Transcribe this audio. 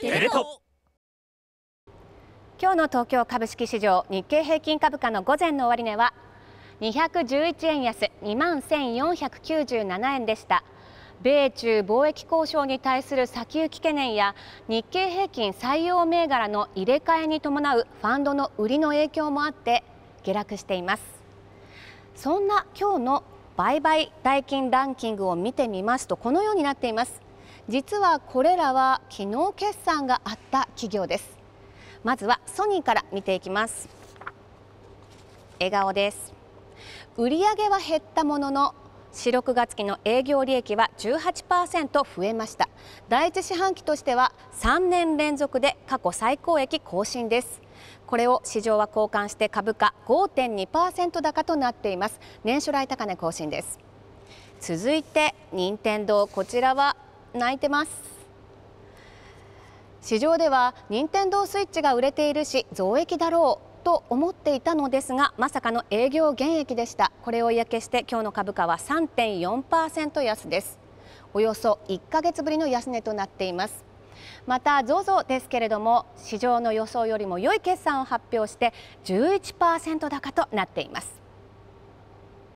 テレ東今日の東京株式市場日経平均株価の午前の終値は211円安2万1497円でした米中貿易交渉に対する先行き懸念や日経平均採用銘柄の入れ替えに伴うファンドの売りの影響もあって下落していますそんな今日の売買代金ランキングを見てみますとこのようになっています実はこれらは昨日決算があった企業ですまずはソニーから見ていきます笑顔です売上は減ったものの四六月期の営業利益は18%増えました第一四半期としては3年連続で過去最高益更新ですこれを市場は交換して株価5.2%高となっています年初来高値更新です続いて任天堂こちらは泣いてます市場では任天堂 switch が売れているし増益だろうと思っていたのですがまさかの営業減益でしたこれを嫌気して今日の株価は3.4%安ですおよそ1ヶ月ぶりの安値となっていますまた ZOZO ですけれども市場の予想よりも良い決算を発表して11%高となっています